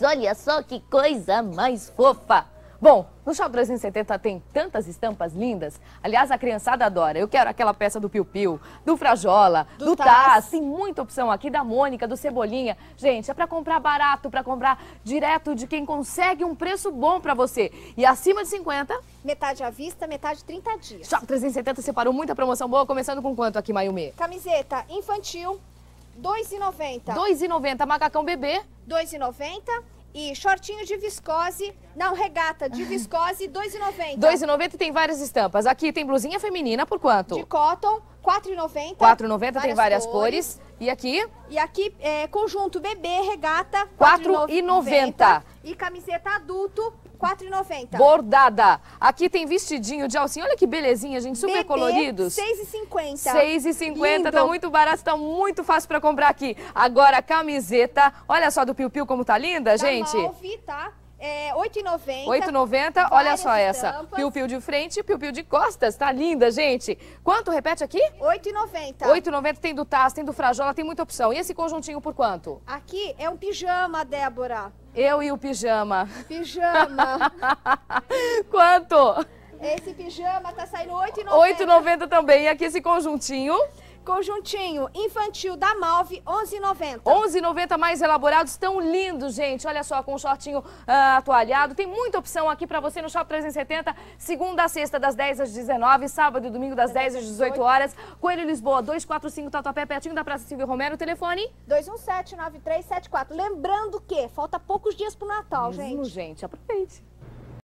Olha só que coisa mais fofa! Bom, no Shop 370 tem tantas estampas lindas. Aliás, a criançada adora. Eu quero aquela peça do Piu Piu, do Frajola, do, do Taz. Tem muita opção aqui da Mônica, do Cebolinha. Gente, é para comprar barato, para comprar direto de quem consegue um preço bom para você. E acima de 50... Metade à vista, metade 30 dias. Shop 370 separou muita promoção boa, começando com quanto aqui, Mayumi? Camiseta infantil, R$ 2,90. R$ 2,90. Macacão bebê. R$ 2,90. E shortinho de viscose, não, regata de viscose, 2,90. 2,90 tem várias estampas. Aqui tem blusinha feminina por quanto? De cotton, R$ 4,90. R$ 4,90 tem várias cores. cores. E aqui? E aqui, é, conjunto bebê, regata, R$ 4,90. E camiseta adulto, 4,90. Bordada. Aqui tem vestidinho de alcinha. Olha que belezinha, gente. Super Bebê, coloridos. 6,50. 6,50. Tá muito barato, tá muito fácil pra comprar aqui. Agora, camiseta. Olha só do Piu Piu como tá linda, tá gente. Malve, tá? É, 8,90. 8,90. Olha só essa. Piu-piu de frente, piu-piu de costas. Tá linda, gente. Quanto? Repete aqui? 8,90. 8,90 tem do Taz, tem do Frajola, tem muita opção. E esse conjuntinho por quanto? Aqui é um pijama, Débora. Eu e o pijama. Pijama. quanto? Esse pijama tá saindo 8,90. 8,90 também. E aqui esse conjuntinho? Conjuntinho infantil da Malve, 11,90. 11,90 mais elaborados, tão lindos, gente. Olha só, com o shortinho uh, atualhado. Tem muita opção aqui para você no Shop 370, segunda a sexta, das 10 às 19, sábado e domingo, das 10 às 18 horas. Coelho Lisboa, 245 Tatuapé, pertinho da Praça Silvio Romero. Telefone? 217-9374. Lembrando que falta poucos dias pro Natal, Mesmo, gente. gente, aproveite.